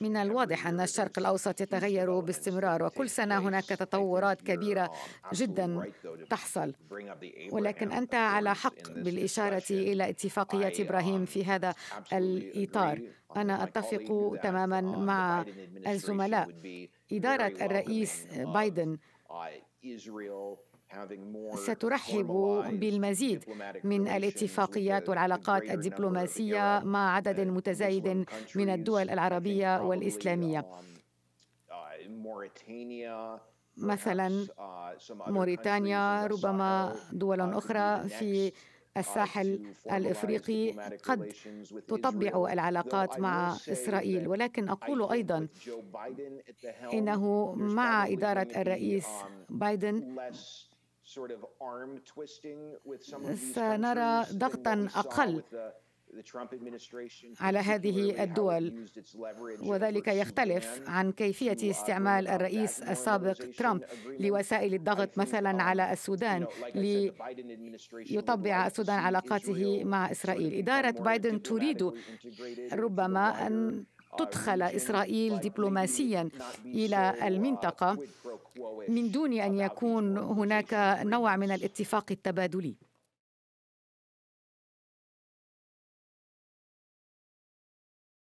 من الواضح أن الشرق الأوسط يتغير باستمرار وكل سنة هناك تطورات كبيرة جدا تحصل ولكن أنت على حق بالإشارة إلى اتفاقية إبراهيم في هذا الإطار أنا أتفق تماما مع الزملاء إدارة الرئيس بايدن سترحب بالمزيد من الاتفاقيات والعلاقات الدبلوماسيه مع عدد متزايد من الدول العربيه والاسلاميه um, uh, مثلا uh, موريتانيا ربما دول uh, اخرى في الساحل الافريقي قد تطبع العلاقات مع اسرائيل ولكن اقول ايضا انه مع اداره الرئيس بايدن um, سنرى ضغطا اقل على هذه الدول وذلك يختلف عن كيفيه استعمال الرئيس السابق ترامب لوسائل الضغط مثلا um, على السودان ليطبع السودان علاقاته مع اسرائيل اداره بايدن تريد ربما ان تدخل اسرائيل دبلوماسيا الى uh, المنطقه من دون ان يكون هناك نوع من الاتفاق التبادلي